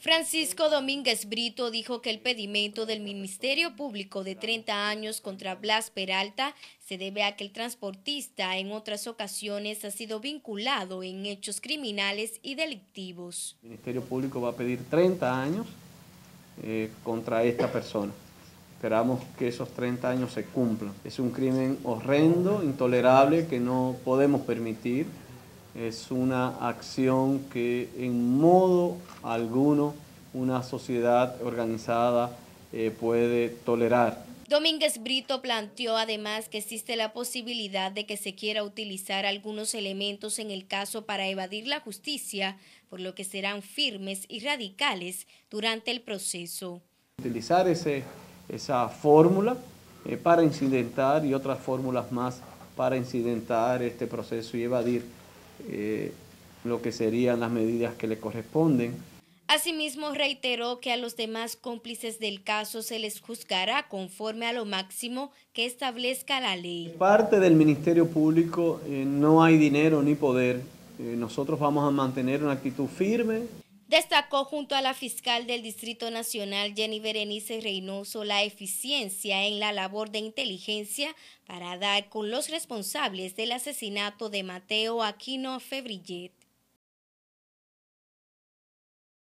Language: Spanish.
Francisco Domínguez Brito dijo que el pedimento del Ministerio Público de 30 años contra Blas Peralta se debe a que el transportista en otras ocasiones ha sido vinculado en hechos criminales y delictivos. El Ministerio Público va a pedir 30 años eh, contra esta persona. Esperamos que esos 30 años se cumplan. Es un crimen horrendo, intolerable, que no podemos permitir es una acción que en modo alguno una sociedad organizada eh, puede tolerar. Domínguez Brito planteó además que existe la posibilidad de que se quiera utilizar algunos elementos en el caso para evadir la justicia, por lo que serán firmes y radicales durante el proceso. Utilizar esa fórmula eh, para incidentar y otras fórmulas más para incidentar este proceso y evadir eh, lo que serían las medidas que le corresponden. Asimismo, reiteró que a los demás cómplices del caso se les juzgará conforme a lo máximo que establezca la ley. Parte del Ministerio Público eh, no hay dinero ni poder. Eh, nosotros vamos a mantener una actitud firme. Destacó junto a la fiscal del Distrito Nacional, Jenny Berenice Reynoso, la eficiencia en la labor de inteligencia para dar con los responsables del asesinato de Mateo Aquino Febrillet.